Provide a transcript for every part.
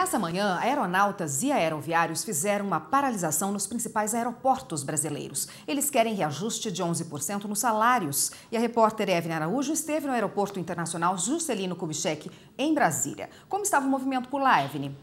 Nessa manhã, aeronautas e aeroviários fizeram uma paralisação nos principais aeroportos brasileiros. Eles querem reajuste de 11% nos salários. E a repórter Evelyn Araújo esteve no Aeroporto Internacional Juscelino Kubitschek, em Brasília. Como estava o movimento por lá, Evelyn?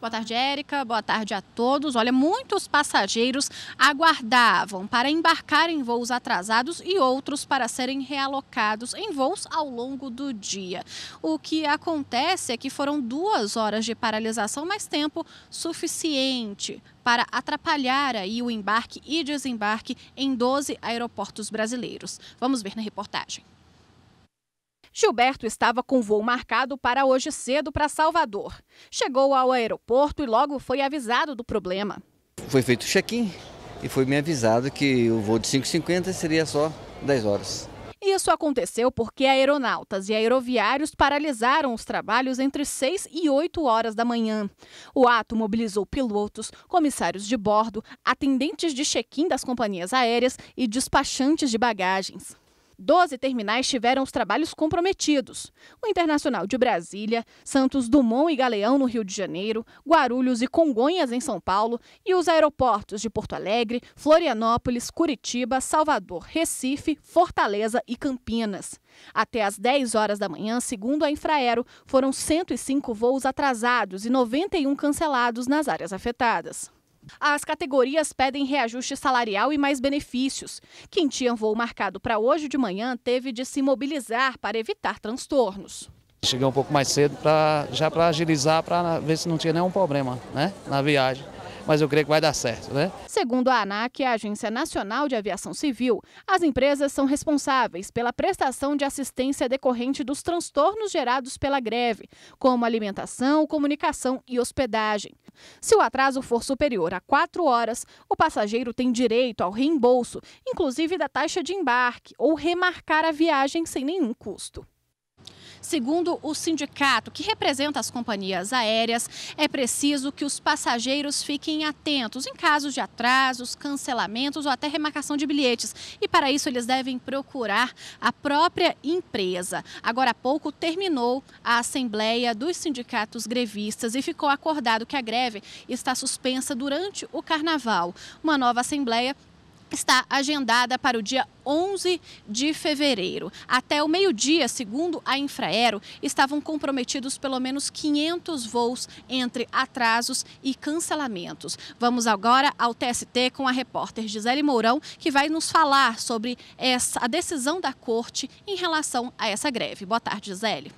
Boa tarde, Érica. Boa tarde a todos. Olha, muitos passageiros aguardavam para embarcar em voos atrasados e outros para serem realocados em voos ao longo do dia. O que acontece é que foram duas horas de paralisação, mais tempo suficiente para atrapalhar aí o embarque e desembarque em 12 aeroportos brasileiros. Vamos ver na reportagem. Gilberto estava com voo marcado para hoje cedo para Salvador. Chegou ao aeroporto e logo foi avisado do problema. Foi feito o check-in e foi me avisado que o voo de 5h50 seria só 10 horas. Isso aconteceu porque aeronautas e aeroviários paralisaram os trabalhos entre 6 e 8 horas da manhã. O ato mobilizou pilotos, comissários de bordo, atendentes de check-in das companhias aéreas e despachantes de bagagens. Doze terminais tiveram os trabalhos comprometidos. O Internacional de Brasília, Santos Dumont e Galeão, no Rio de Janeiro, Guarulhos e Congonhas, em São Paulo, e os aeroportos de Porto Alegre, Florianópolis, Curitiba, Salvador, Recife, Fortaleza e Campinas. Até às 10 horas da manhã, segundo a Infraero, foram 105 voos atrasados e 91 cancelados nas áreas afetadas. As categorias pedem reajuste salarial e mais benefícios. Quem tinha voo marcado para hoje de manhã teve de se mobilizar para evitar transtornos. Cheguei um pouco mais cedo pra, já para agilizar, para ver se não tinha nenhum problema né, na viagem mas eu creio que vai dar certo. Né? Segundo a ANAC, a Agência Nacional de Aviação Civil, as empresas são responsáveis pela prestação de assistência decorrente dos transtornos gerados pela greve, como alimentação, comunicação e hospedagem. Se o atraso for superior a quatro horas, o passageiro tem direito ao reembolso, inclusive da taxa de embarque, ou remarcar a viagem sem nenhum custo. Segundo o sindicato que representa as companhias aéreas, é preciso que os passageiros fiquem atentos em casos de atrasos, cancelamentos ou até remarcação de bilhetes. E para isso eles devem procurar a própria empresa. Agora há pouco terminou a assembleia dos sindicatos grevistas e ficou acordado que a greve está suspensa durante o carnaval. Uma nova assembleia está agendada para o dia 11 de fevereiro. Até o meio-dia, segundo a Infraero, estavam comprometidos pelo menos 500 voos entre atrasos e cancelamentos. Vamos agora ao TST com a repórter Gisele Mourão, que vai nos falar sobre essa, a decisão da corte em relação a essa greve. Boa tarde, Gisele.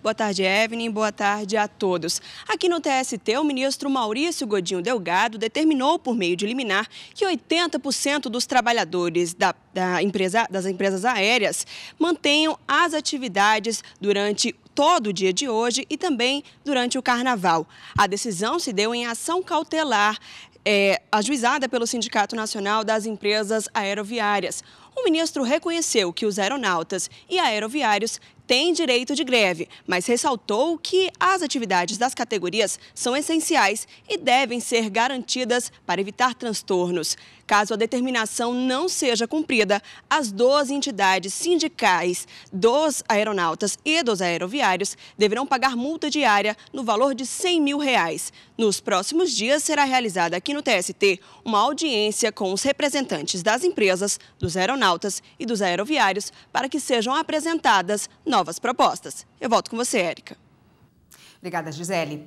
Boa tarde, Evelyn. Boa tarde a todos. Aqui no TST, o ministro Maurício Godinho Delgado determinou, por meio de liminar, que 80% dos trabalhadores da, da empresa, das empresas aéreas mantenham as atividades durante todo o dia de hoje e também durante o carnaval. A decisão se deu em ação cautelar é, ajuizada pelo Sindicato Nacional das Empresas Aeroviárias. O ministro reconheceu que os aeronautas e aeroviários têm direito de greve, mas ressaltou que as atividades das categorias são essenciais e devem ser garantidas para evitar transtornos. Caso a determinação não seja cumprida, as 12 entidades sindicais dos aeronautas e dos aeroviários deverão pagar multa diária no valor de 100 mil reais. Nos próximos dias será realizada aqui no TST uma audiência com os representantes das empresas, dos aeronautas e dos aeroviários para que sejam apresentadas novas propostas. Eu volto com você, Érica. Obrigada, Gisele.